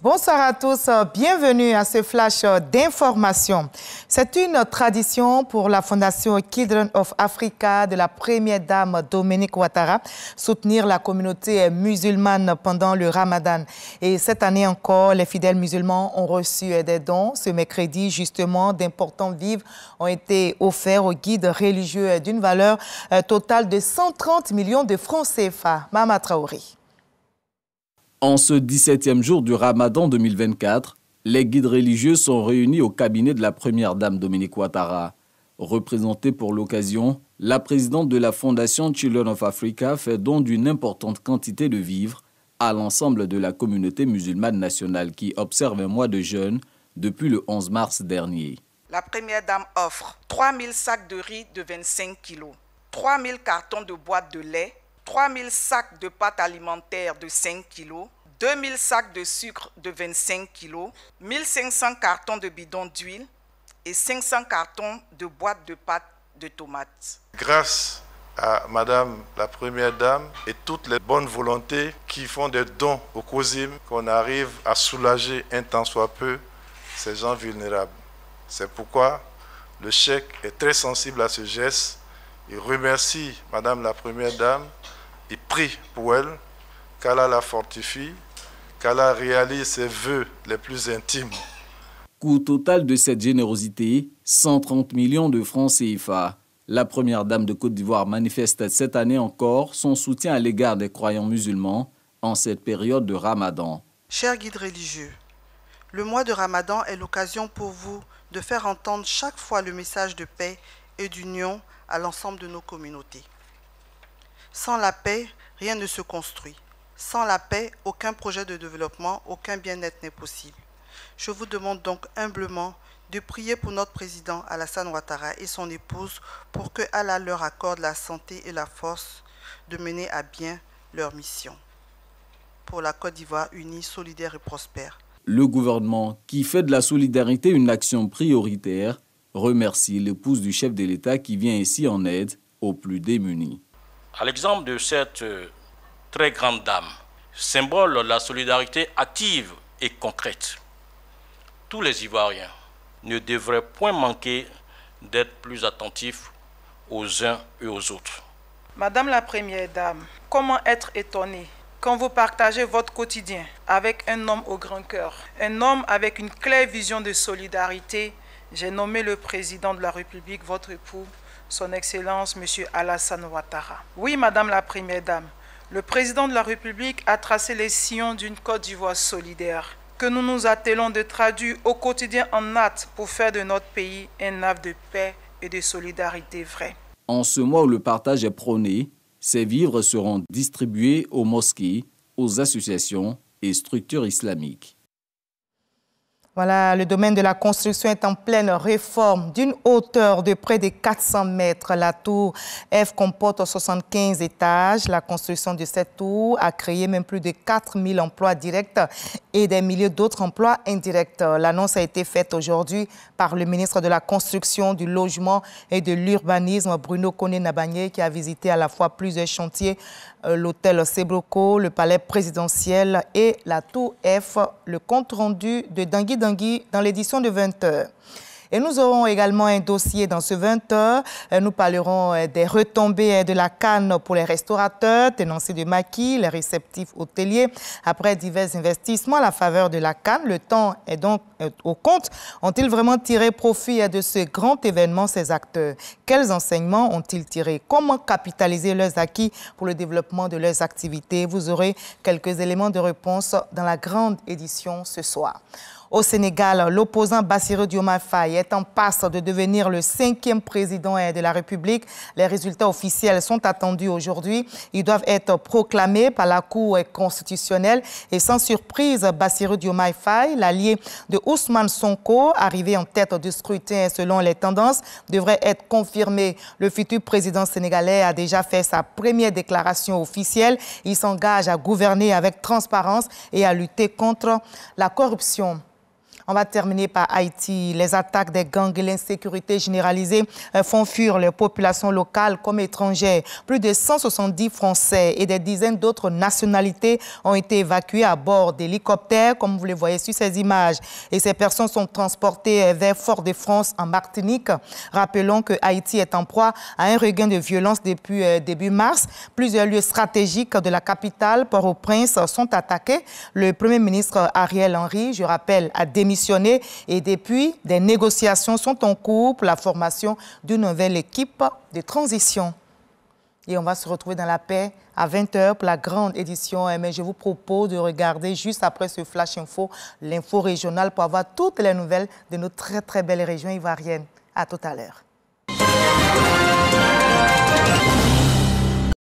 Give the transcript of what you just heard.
Bonsoir à tous, euh, bienvenue à ce flash euh, d'information. C'est une tradition pour la Fondation Children of Africa de la première dame Dominique Ouattara, soutenir la communauté musulmane pendant le ramadan. Et cette année encore, les fidèles musulmans ont reçu euh, des dons. Ce mercredi, justement, d'importants vivres ont été offerts aux guides religieux d'une valeur totale de 130 millions de francs CFA. Mama Traoré. En ce 17e jour du Ramadan 2024, les guides religieux sont réunis au cabinet de la Première Dame Dominique Ouattara. Représentée pour l'occasion, la présidente de la Fondation Children of Africa fait don d'une importante quantité de vivres à l'ensemble de la communauté musulmane nationale qui observe un mois de jeûne depuis le 11 mars dernier. La Première Dame offre 3000 sacs de riz de 25 kg, 3000 cartons de boîtes de lait, 000 sacs de pâtes alimentaires de 5 kg, 000 sacs de sucre de 25 kg, 500 cartons de bidons d'huile et 500 cartons de boîtes de pâtes de tomates. Grâce à Madame la Première Dame et toutes les bonnes volontés qui font des dons au COSIM qu'on arrive à soulager un tant soit peu ces gens vulnérables. C'est pourquoi le chèque est très sensible à ce geste et remercie Madame la Première Dame il prie pour elle, qu'Allah la fortifie, qu'Allah réalise ses vœux les plus intimes. Coût total de cette générosité, 130 millions de francs CFA. La première dame de Côte d'Ivoire manifeste cette année encore son soutien à l'égard des croyants musulmans en cette période de Ramadan. Chers guides religieux, le mois de Ramadan est l'occasion pour vous de faire entendre chaque fois le message de paix et d'union à l'ensemble de nos communautés. Sans la paix, rien ne se construit. Sans la paix, aucun projet de développement, aucun bien-être n'est possible. Je vous demande donc humblement de prier pour notre président Alassane Ouattara et son épouse pour que Allah leur accorde la santé et la force de mener à bien leur mission. Pour la Côte d'Ivoire unie, solidaire et prospère. Le gouvernement, qui fait de la solidarité une action prioritaire, remercie l'épouse du chef de l'État qui vient ici en aide aux plus démunis. À l'exemple de cette euh, très grande dame, symbole de la solidarité active et concrète, tous les Ivoiriens ne devraient point manquer d'être plus attentifs aux uns et aux autres. Madame la Première Dame, comment être étonné quand vous partagez votre quotidien avec un homme au grand cœur, un homme avec une claire vision de solidarité, j'ai nommé le président de la République, votre époux, son Excellence M. Alassane Ouattara. Oui, Madame la Première Dame, le Président de la République a tracé les sillons d'une Côte d'Ivoire solidaire que nous nous attelons de traduire au quotidien en actes pour faire de notre pays un nave de paix et de solidarité vraie. En ce mois où le partage est prôné, ces vivres seront distribués aux mosquées, aux associations et structures islamiques. Voilà, le domaine de la construction est en pleine réforme. D'une hauteur de près de 400 mètres, la tour F comporte 75 étages. La construction de cette tour a créé même plus de 4000 emplois directs et des milliers d'autres emplois indirects. L'annonce a été faite aujourd'hui par le ministre de la Construction, du Logement et de l'Urbanisme, Bruno Koné-Nabagné, qui a visité à la fois plusieurs chantiers, euh, l'hôtel Sebroco, le palais présidentiel et la tour F. Le compte rendu de Dangui dans l'édition de 20h. Et nous aurons également un dossier dans ce 20h. Euh, nous parlerons euh, des retombées euh, de la canne pour les restaurateurs, tenanciers de maquis, les réceptifs hôteliers. Après divers investissements à la faveur de la canne, le temps est donc euh, au compte. Ont-ils vraiment tiré profit de ce grand événement, ces acteurs Quels enseignements ont-ils tirés Comment capitaliser leurs acquis pour le développement de leurs activités Vous aurez quelques éléments de réponse dans la grande édition ce soir. Au Sénégal, l'opposant Bassirou Diomaye Faye est en passe de devenir le cinquième président de la République. Les résultats officiels sont attendus aujourd'hui. Ils doivent être proclamés par la Cour constitutionnelle. Et sans surprise, Bassirou Diomaye Faye, l'allié de Ousmane Sonko, arrivé en tête du scrutin selon les tendances, devrait être confirmé. Le futur président sénégalais a déjà fait sa première déclaration officielle. Il s'engage à gouverner avec transparence et à lutter contre la corruption. On va terminer par Haïti. Les attaques des gangs et l'insécurité généralisée euh, font fuir les populations locales comme étrangères. Plus de 170 Français et des dizaines d'autres nationalités ont été évacués à bord d'hélicoptères, comme vous le voyez sur ces images. Et ces personnes sont transportées euh, vers Fort-de-France en Martinique. Rappelons que Haïti est en proie à un regain de violence depuis euh, début mars. Plusieurs lieux stratégiques de la capitale, Port-au-Prince, sont attaqués. Le Premier ministre Ariel Henry, je rappelle, a démissionné et depuis, des négociations sont en cours pour la formation d'une nouvelle équipe de transition. Et on va se retrouver dans la paix à 20h pour la grande édition. Mais eh je vous propose de regarder juste après ce Flash Info, l'info régionale, pour avoir toutes les nouvelles de nos très, très belles régions ivoirienne. À tout à l'heure.